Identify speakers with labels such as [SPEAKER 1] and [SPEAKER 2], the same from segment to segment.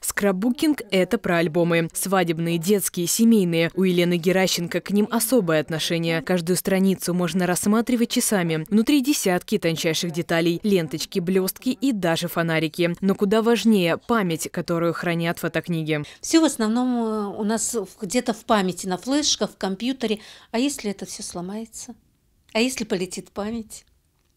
[SPEAKER 1] Скраббукинг – это про альбомы. Свадебные, детские, семейные. У Елены Геращенко к ним особое отношение. Каждую страницу можно рассматривать часами. Внутри десятки тончайших деталей, ленточки, блестки и даже фонарики. Но куда важнее – память, которую хранят фотокниги.
[SPEAKER 2] Все в основном э, у нас где-то в памяти, на флешках, в компьютере. А если это все сломается? А если полетит память?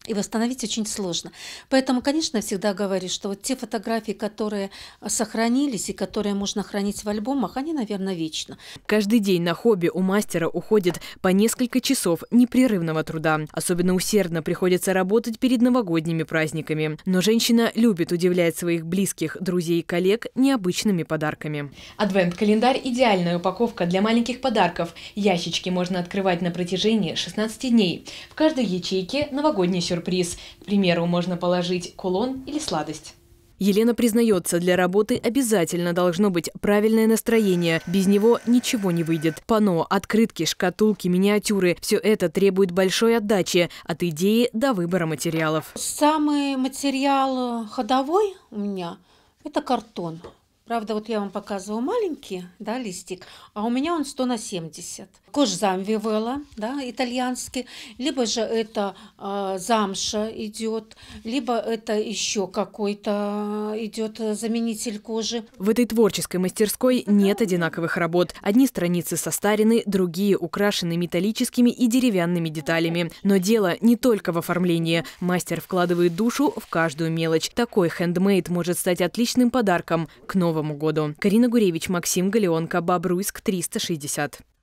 [SPEAKER 2] И восстановить очень сложно. Поэтому, конечно, я всегда говорю, что вот те фотографии, которые а, сохранились и которые можно хранить в альбомах, они, наверное, вечно. Каждый день на хобби у мастера
[SPEAKER 1] уходит по несколько часов непрерывного труда. Особенно усердно приходится работать перед новогодними праздниками. Но женщина любит удивлять своих близких, друзей и коллег необычными подарками. Адвент-календарь – идеальная упаковка для маленьких подарков. Ящички можно открывать на протяжении 16 дней. В каждой ячейке новогодний сюрприз сюрприз. К примеру, можно положить кулон или сладость. Елена признается, для работы обязательно должно быть правильное настроение. Без него ничего не выйдет. Пано, открытки, шкатулки, миниатюры – все это требует большой отдачи от идеи до выбора материалов.
[SPEAKER 2] Самый материал э, ходовой у меня – это картон. Правда, вот я вам показываю маленький, да, листик, а у меня он 100 на 70. Кож замвивела, да, итальянский, либо же это э, замша идет, либо это еще какой-то а, идет заменитель кожи.
[SPEAKER 1] В этой творческой мастерской нет одинаковых работ. Одни страницы состарены, другие украшены металлическими и деревянными деталями. Но дело не только в оформлении. Мастер вкладывает душу в каждую мелочь. Такой хендмейд может стать отличным подарком к новому Новому году. Карина Гуревич, Максим Галеон, Бобруйск, 360.